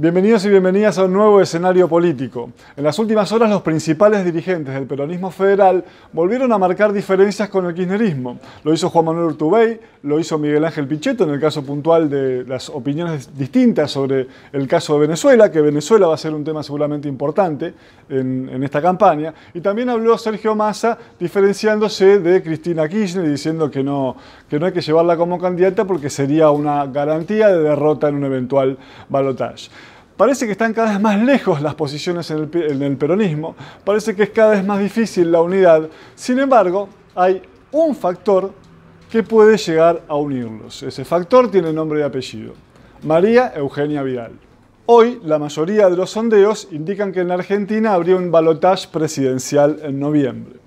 Bienvenidos y bienvenidas a un nuevo escenario político. En las últimas horas los principales dirigentes del peronismo federal volvieron a marcar diferencias con el kirchnerismo. Lo hizo Juan Manuel Urtubey, lo hizo Miguel Ángel Pichetto en el caso puntual de las opiniones distintas sobre el caso de Venezuela, que Venezuela va a ser un tema seguramente importante en, esta campaña. Y también habló Sergio Massa diferenciándose de Cristina Kirchner diciendo que no, que no hay que llevarla como candidata porque sería una garantía de derrota en un eventual balotaje. Parece que están cada vez más lejos las posiciones en el, peronismo, parece que es cada vez más difícil la unidad, sin embargo, hay un factor que puede llegar a unirlos. Ese factor tiene nombre y apellido. María Eugenia Vidal. Hoy la mayoría de los sondeos indican que en Argentina habría un balotaje presidencial en noviembre.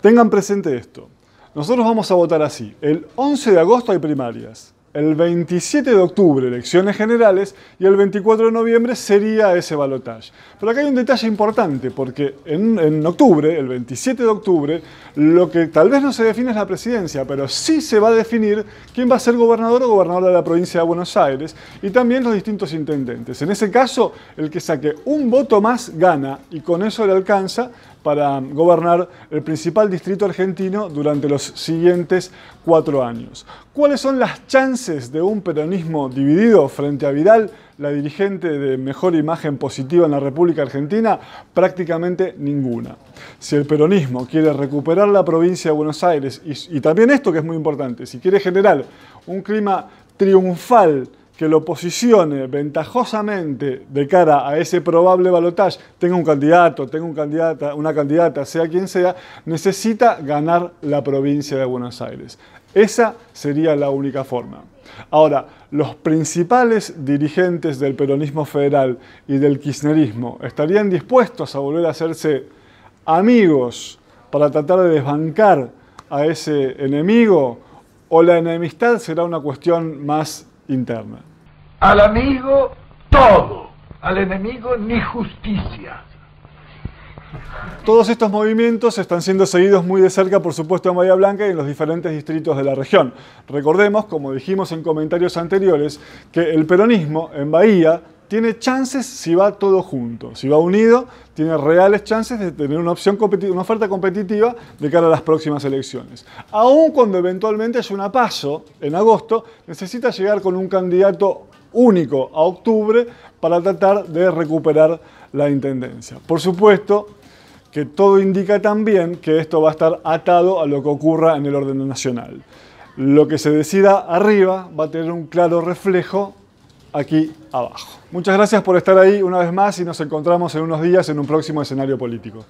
Tengan presente esto. Nosotros vamos a votar así. El 11 de agosto hay primarias el 27 de octubre elecciones generales y el 24 de noviembre sería ese balotaje. Pero acá hay un detalle importante, porque en, en, octubre, el 27 de octubre, lo que tal vez no se define es la presidencia, pero sí se va a definir quién va a ser gobernador o gobernadora de la provincia de Buenos Aires y también los distintos intendentes. En ese caso, el que saque un voto más gana y con eso le alcanza para gobernar el principal distrito argentino durante los siguientes cuatro años. ¿Cuáles son las chances de un peronismo dividido frente a Vidal, la dirigente de mejor imagen positiva en la República Argentina? Prácticamente ninguna. Si el peronismo quiere recuperar la provincia de Buenos Aires, y, también esto que es muy importante, si quiere generar un clima triunfal, que lo posicione eh, ventajosamente de cara a ese probable balotaje, tenga un candidato, tenga un candidata, una candidata, sea quien sea, necesita ganar la provincia de Buenos Aires. Esa sería la única forma. Ahora, los principales dirigentes del peronismo federal y del kirchnerismo estarían dispuestos a volver a hacerse amigos para tratar de desbancar a ese enemigo o la enemistad será una cuestión más interna al amigo todo, al enemigo ni justicia. Todos estos movimientos están siendo seguidos muy de cerca, por supuesto, en Bahía Blanca y en los diferentes distritos de la región. Recordemos, como dijimos en comentarios anteriores, que el peronismo en Bahía tiene chances si va todo junto, si va unido, tiene reales chances de tener una, opción una oferta competitiva de cara a las próximas elecciones. Aun cuando eventualmente haya un paso en agosto, necesita llegar con un candidato único a octubre para tratar de recuperar la Intendencia. Por supuesto que todo indica también que esto va a estar atado a lo que ocurra en el orden nacional. Lo que se decida arriba va a tener un claro reflejo aquí abajo. Muchas gracias por estar ahí una vez más y nos encontramos en unos días en un próximo escenario político.